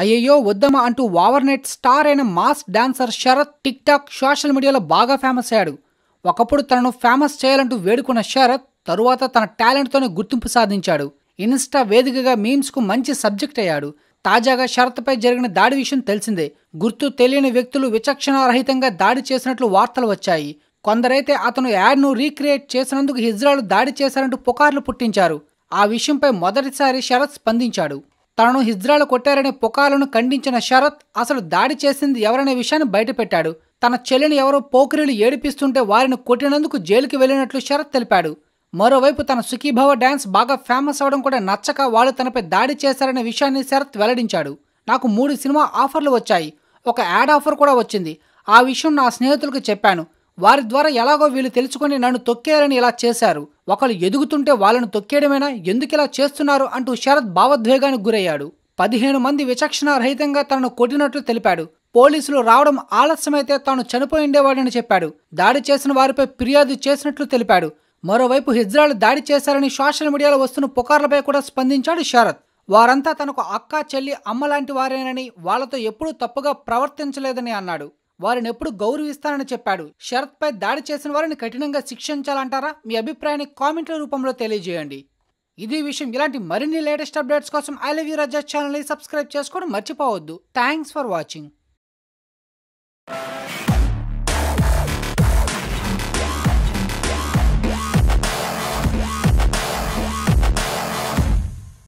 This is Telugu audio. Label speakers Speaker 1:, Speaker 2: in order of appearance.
Speaker 1: అయ్యయ్యో వద్దమ్మా అంటూ ఓవర్నైట్ స్టార్ అయిన mass dancer Sharath TikTok social మీడియాలో బాగా ఫేమస్ అయ్యాడు ఒకప్పుడు తనను ఫేమస్ చేయాలంటూ వేడుకున్న శరత్ తరువాత తన టాలెంట్తోనే గుర్తింపు సాధించాడు ఇన్స్టా వేదికగా మీమ్స్కు మంచి సబ్జెక్ట్ అయ్యాడు తాజాగా శరత్పై జరిగిన దాడి విషయం తెలిసిందే గుర్తు తెలియని వ్యక్తులు విచక్షణారహితంగా దాడి చేసినట్లు వార్తలు వచ్చాయి కొందరైతే అతను యాడ్ను రీక్రియేట్ చేసినందుకు హిజ్రాలు దాడి చేశారంటూ పుకార్లు పుట్టించారు ఆ విషయంపై మొదటిసారి శరత్ స్పందించాడు తనను హిజ్రాలు కొట్టారనే పొకాలను ఖండించిన శరత్ అసలు దాడి చేసింది ఎవరనే విషయాన్ని బయటపెట్టాడు తన చెల్లిని ఎవరో పోకిరీలు ఏడిపిస్తుంటే వారిని కొట్టినందుకు జైలుకి వెళ్లినట్లు శరత్ తెలిపాడు మరోవైపు తన సుఖీభవ డ్యాన్స్ బాగా ఫేమస్ అవడం కూడా నచ్చక వాళ్ళు తనపై దాడి చేశారనే విషయాన్ని శరత్ వెల్లడించాడు నాకు మూడు సినిమా ఆఫర్లు వచ్చాయి ఒక యాడ్ ఆఫర్ కూడా వచ్చింది ఆ విషయం నా స్నేహితులకు చెప్పాను వారి ద్వారా ఎలాగో వీళ్ళు తెలుసుకొని నన్ను తొక్కేయాలని ఇలా చేశారు ఒకరు ఎదుగుతుంటే వాళ్ళను తొక్కేయడమేనా ఎందుకు ఇలా చేస్తున్నారు అంటూ శరత్ భావోద్వేగానికి గురయ్యాడు పదిహేను మంది విచక్షణారహితంగా తనను కొట్టినట్లు తెలిపాడు పోలీసులు రావడం ఆలస్యమైతే తాను చనిపోయి ఉండేవాడని చెప్పాడు దాడి చేసిన వారిపై ఫిర్యాదు చేసినట్లు తెలిపాడు మరోవైపు హిజ్రాలు దాడి చేశారని సోషల్ మీడియాలో వస్తున్న పుకార్లపై కూడా స్పందించాడు శరత్ వారంతా తనకు అక్క చెల్లి అమ్మ లాంటి వారేనని వాళ్లతో ఎప్పుడూ తప్పుగా ప్రవర్తించలేదని అన్నాడు వారిని ఎప్పుడు గౌరవిస్తానని చెప్పాడు శరత్పై దాడి చేసిన వారిని కఠినంగా శిక్షించాలంటారా మీ అభిప్రాయాన్ని కామెంట్ల రూపంలో తెలియజేయండి ఇది విషయం ఇలాంటి మరిన్ని లేటెస్ట్ అప్డేట్స్ కోసం ఐ లవ్ యూ రజా ఛానల్ని సబ్స్క్రైబ్ చేసుకోవడం మర్చిపోవద్దు థ్యాంక్స్ ఫర్ వాచింగ్